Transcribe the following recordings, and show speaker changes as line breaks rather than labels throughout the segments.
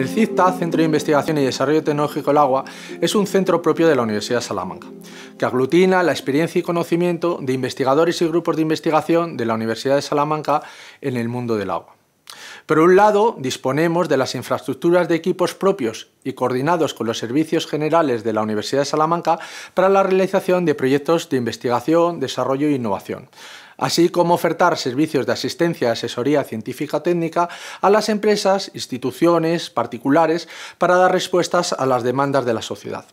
El CISTA, Centro de Investigación y Desarrollo Tecnológico del Agua, es un centro propio de la Universidad de Salamanca, que aglutina la experiencia y conocimiento de investigadores y grupos de investigación de la Universidad de Salamanca en el mundo del agua. Por un lado, disponemos de las infraestructuras de equipos propios y coordinados con los servicios generales de la Universidad de Salamanca para la realización de proyectos de investigación, desarrollo e innovación, así como ofertar servicios de asistencia y asesoría científica técnica a las empresas, instituciones, particulares, para dar respuestas a las demandas de la sociedad.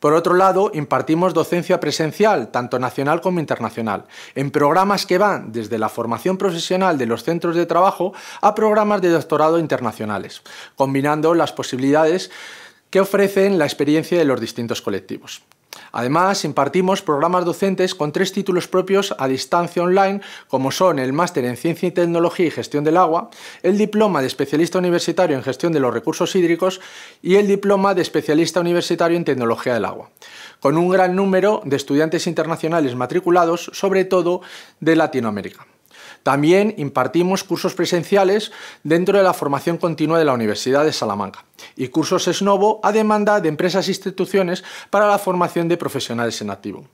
Por otro lado, impartimos docencia presencial, tanto nacional como internacional, en programas que van desde la formación profesional de los centros de trabajo a programas de doctorado internacionales, combinando las posibilidades que ofrecen la experiencia de los distintos colectivos. Además, impartimos programas docentes con tres títulos propios a distancia online, como son el Máster en Ciencia y Tecnología y Gestión del Agua, el Diploma de Especialista Universitario en Gestión de los Recursos Hídricos y el Diploma de Especialista Universitario en Tecnología del Agua, con un gran número de estudiantes internacionales matriculados, sobre todo de Latinoamérica. También impartimos cursos presenciales dentro de la formación continua de la Universidad de Salamanca y cursos Snovo a demanda de empresas e instituciones para la formación de profesionales en activo.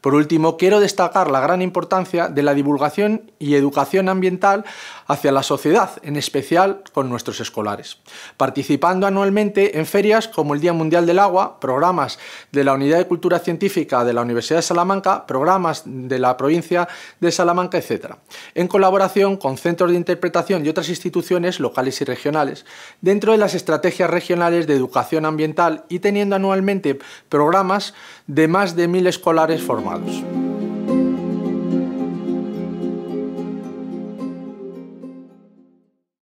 Por último, quiero destacar la gran importancia de la divulgación y educación ambiental hacia la sociedad, en especial con nuestros escolares, participando anualmente en ferias como el Día Mundial del Agua, programas de la Unidad de Cultura Científica de la Universidad de Salamanca, programas de la provincia de Salamanca, etc., en colaboración con centros de interpretación y otras instituciones locales y regionales, dentro de las estrategias regionales de educación ambiental y teniendo anualmente programas de más de mil escolares formados.